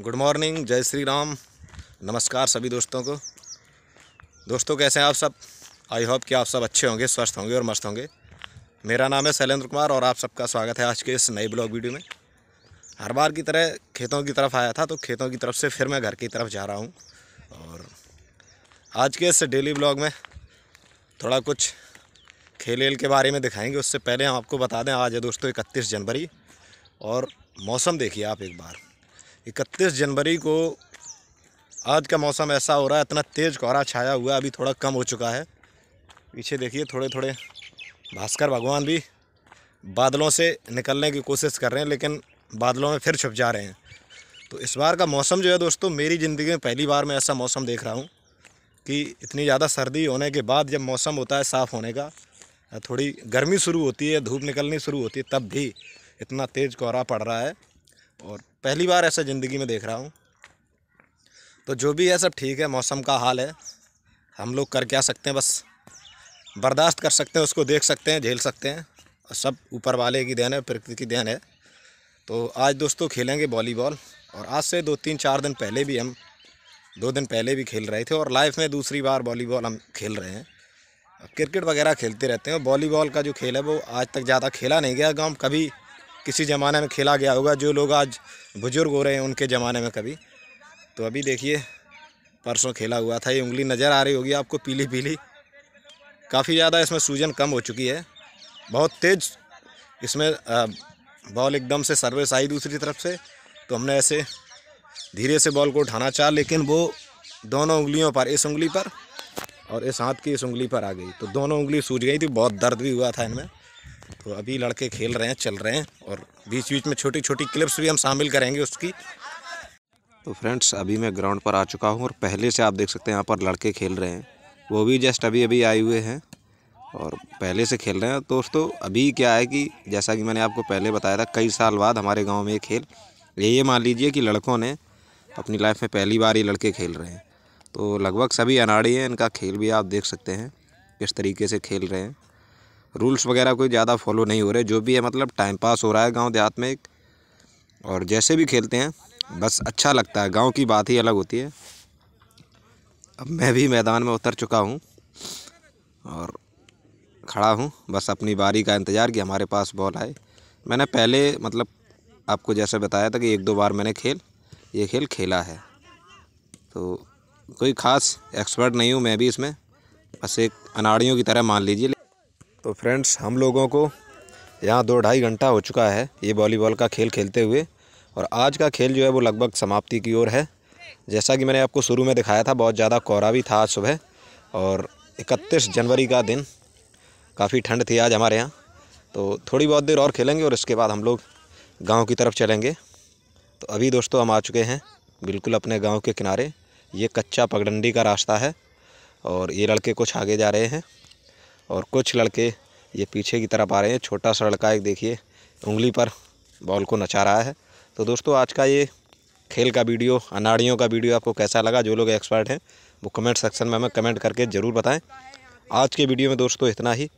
good morning जय श्री राम नमस्कार सभी दोस्तों को दोस्तों कैसे हैं आप सब आई होप कि आप सब अच्छे होंगे स्वस्थ होंगे और मस्त होंगे मेरा नाम है शैलेंद्र कुमार और आप सबका स्वागत है आज के इस नए ब्लॉग वीडियो में हर बार की तरह खेतों की तरफ आया था तो खेतों की तरफ से फिर मैं घर की तरफ जा रहा हूँ और आज के इस डेली ब्लॉग में थोड़ा कुछ वेल के बारे में दिखाएंगे उससे पहले हम आपको बता दें आज है दोस्तों इकतीस जनवरी और मौसम देखिए आप एक बार इकतीस जनवरी को आज का मौसम ऐसा हो रहा है इतना तेज़ कोहरा छाया हुआ है अभी थोड़ा कम हो चुका है पीछे देखिए थोड़े थोड़े भास्कर भगवान भी बादलों से निकलने की कोशिश कर रहे हैं लेकिन बादलों में फिर छुप जा रहे हैं तो इस बार का मौसम जो है दोस्तों मेरी ज़िंदगी में पहली बार मैं ऐसा मौसम देख रहा हूँ कि इतनी ज़्यादा सर्दी होने के बाद जब मौसम होता है साफ़ होने का थोड़ी गर्मी शुरू होती है धूप निकलनी शुरू होती है तब भी इतना तेज़ कोहरा पड़ रहा है और पहली बार ऐसा ज़िंदगी में देख रहा हूँ तो जो भी है सब ठीक है मौसम का हाल है हम लोग कर क्या सकते हैं बस बर्दाश्त कर सकते हैं उसको देख सकते हैं झेल सकते हैं और सब ऊपर वाले की देन है प्रकृति की देन है तो आज दोस्तों खेलेंगे वॉलीबॉल और आज से दो तीन चार दिन पहले भी हम दो दिन पहले भी खेल रहे थे और लाइफ में दूसरी बार वॉलीबॉल हम खेल रहे हैं क्रिकेट वगैरह खेलते रहते हैं वॉलीबॉल का जो खेल है वो आज तक ज़्यादा खेला नहीं गया गाँव कभी किसी ज़माने में खेला गया होगा जो लोग आज बुज़ुर्ग हो रहे हैं उनके ज़माने में कभी तो अभी देखिए परसों खेला हुआ था ये उंगली नज़र आ रही होगी आपको पीली पीली काफ़ी ज़्यादा इसमें सूजन कम हो चुकी है बहुत तेज़ इसमें बॉल एकदम से सर्विस आई दूसरी तरफ से तो हमने ऐसे धीरे से बॉल को उठाना चाहा लेकिन वो दोनों उंगलियों पर इस उंगली पर और इस हाथ की इस उंगली पर आ गई तो दोनों उंगली सूझ गई थी बहुत दर्द भी हुआ था इनमें तो अभी लड़के खेल रहे हैं चल रहे हैं और बीच बीच में छोटी छोटी क्लिप्स भी हम शामिल करेंगे उसकी तो फ्रेंड्स अभी मैं ग्राउंड पर आ चुका हूँ और पहले से आप देख सकते हैं यहाँ पर लड़के खेल रहे हैं वो भी जस्ट अभी अभी आए हुए हैं और पहले से खेल रहे हैं दोस्तों अभी क्या है कि जैसा कि मैंने आपको पहले बताया था कई साल बाद हमारे गांव में ये खेल ये मान लीजिए कि लड़कों ने अपनी लाइफ में पहली बार ये लड़के खेल रहे हैं तो लगभग सभी अनाड़ी हैं इनका खेल भी आप देख सकते हैं किस तरीके से खेल रहे हैं रूल्स वगैरह कोई ज़्यादा फॉलो नहीं हो रहे जो भी है मतलब टाइम पास हो रहा है गाँव देहात में एक और जैसे भी खेलते हैं बस अच्छा लगता है गाँव की बात ही अलग होती है अब मैं भी मैदान में उतर चुका हूँ और खड़ा हूँ बस अपनी बारी का इंतज़ार कि हमारे पास बॉल आए मैंने पहले मतलब आपको जैसे बताया था कि एक दो बार मैंने खेल ये खेल खेला है तो कोई ख़ास एक्सपर्ट नहीं हूँ मैं भी इसमें बस एक अनाड़ियों की तरह मान लीजिए तो फ्रेंड्स हम लोगों को यहाँ दो ढाई घंटा हो चुका है ये वॉलीबॉल का खेल खेलते हुए और आज का खेल जो है वो लगभग समाप्ति की ओर है जैसा कि मैंने आपको शुरू में दिखाया था बहुत ज़्यादा कोहरा भी था आज सुबह और 31 जनवरी का दिन काफ़ी ठंड थी आज हमारे यहाँ तो थोड़ी बहुत देर और खेलेंगे और इसके बाद हम लोग गाँव की तरफ चलेंगे तो अभी दोस्तों हम आ चुके हैं बिल्कुल अपने गांव के किनारे ये कच्चा पगडंडी का रास्ता है और ये लड़के कुछ आगे जा रहे हैं और कुछ लड़के ये पीछे की तरफ आ रहे हैं छोटा सा लड़का एक देखिए उंगली पर बॉल को नचा रहा है तो दोस्तों आज का ये खेल का वीडियो अनाड़ियों का वीडियो आपको कैसा लगा जो लोग एक्सपर्ट हैं वो कमेंट सेक्शन में हमें कमेंट करके ज़रूर बताएं आज के वीडियो में दोस्तों इतना ही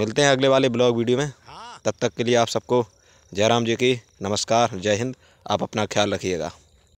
मिलते हैं अगले वाले ब्लॉग वीडियो में तब तक के लिए आप सबको जयराम जी की नमस्कार जय हिंद आप अपना ख्याल रखिएगा